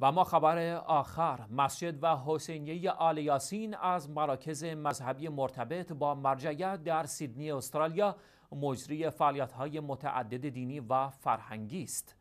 و ما خبر آخر مسجد و حسینیه آل یاسین از مراکز مذهبی مرتبط با مرجعیت در سیدنی استرالیا مجری فعالیت‌های متعدد دینی و فرهنگی است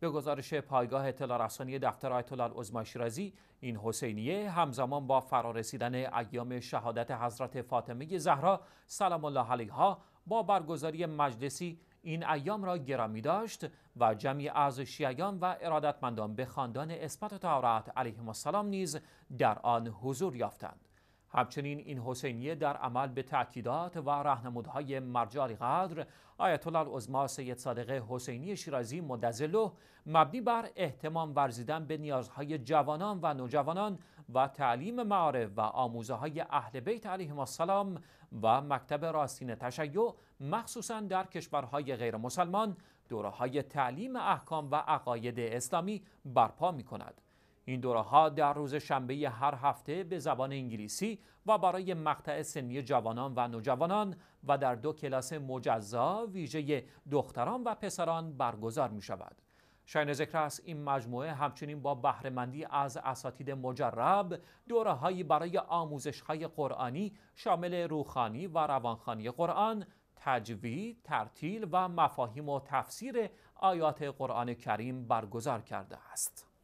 به گزارش پایگاه اطلاع دفتر آیت الله العظمی شیرازی این حسینیه همزمان با فرارسیدن ایام شهادت حضرت فاطمه زهرا سلام الله علیها با برگزاری مجلسی این ایام را گرامی داشت و جمعی از شیعیان و ارادتمندان به خاندان اثبات تارت علیه السلام نیز در آن حضور یافتند همچنین این حسینیه در عمل به تأکیدات و رهنمودهای مرجاری قدر آیت الله العظما سید صادق حسینی شیرازی مدظله مبنی بر احتمام ورزیدن به نیازهای جوانان و نوجوانان و تعلیم معارف و آموزه های اهل بیت علیهم السلام و مکتب راستین تشیع مخصوصا در کشورهای غیر مسلمان دوره های تعلیم احکام و عقاید اسلامی برپا می کند. این دوره ها در روز شنبه هر هفته به زبان انگلیسی و برای مقطع سنی جوانان و نوجوانان و در دو کلاس مجزا ویژه دختران و پسران برگزار می شود. شاین ذکر است این مجموعه همچنین با بهرهمندی از اساتید مجرب دورههایی برای های قرآنی شامل روخانی و روانخانی قرآن تجوید، ترتیل و مفاهیم و تفسیر آیات قرآن کریم برگزار کرده است.